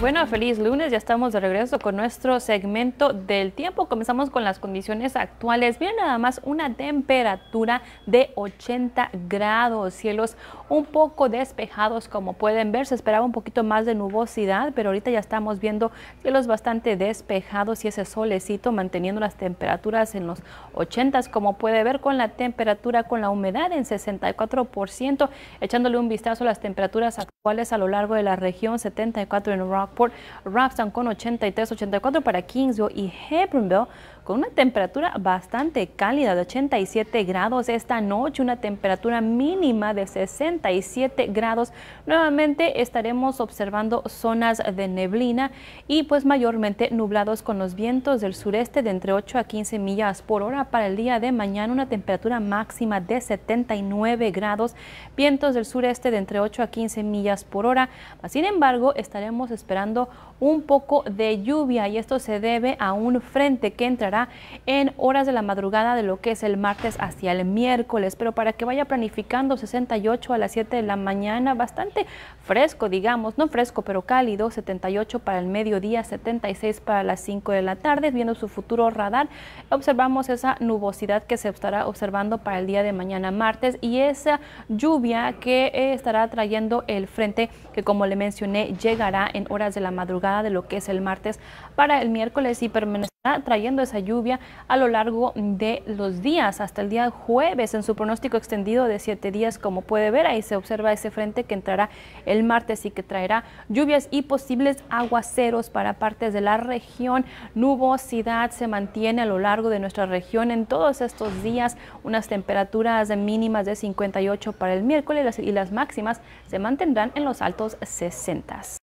Bueno, feliz lunes, ya estamos de regreso con nuestro segmento del tiempo. Comenzamos con las condiciones actuales. Bien nada más una temperatura de 80 grados, cielos un poco despejados como pueden ver. Se esperaba un poquito más de nubosidad, pero ahorita ya estamos viendo cielos bastante despejados y ese solecito manteniendo las temperaturas en los 80 como puede ver con la temperatura con la humedad en 64%, echándole un vistazo a las temperaturas actuales a lo largo de la región, 74 en Rock por Rapsan con 83-84 para Kingsville y Hebronville con una temperatura bastante cálida de 87 grados esta noche, una temperatura mínima de 67 grados. Nuevamente estaremos observando zonas de neblina y pues mayormente nublados con los vientos del sureste de entre 8 a 15 millas por hora para el día de mañana, una temperatura máxima de 79 grados, vientos del sureste de entre 8 a 15 millas por hora. Sin embargo, estaremos esperando un poco de lluvia y esto se debe a un frente que entrará en horas de la madrugada de lo que es el martes hacia el miércoles, pero para que vaya planificando 68 a las 7 de la mañana, bastante fresco, digamos, no fresco, pero cálido, 78 para el mediodía, 76 para las 5 de la tarde, viendo su futuro radar, observamos esa nubosidad que se estará observando para el día de mañana martes y esa lluvia que eh, estará trayendo el frente que como le mencioné llegará en horas de la madrugada de lo que es el martes para el miércoles y permanecerá trayendo esa lluvia a lo largo de los días, hasta el día jueves, en su pronóstico extendido de siete días, como puede ver, ahí se observa ese frente que entrará el martes y que traerá lluvias y posibles aguaceros para partes de la región. Nubosidad se mantiene a lo largo de nuestra región en todos estos días, unas temperaturas mínimas de 58 para el miércoles y las máximas se mantendrán en los altos 60.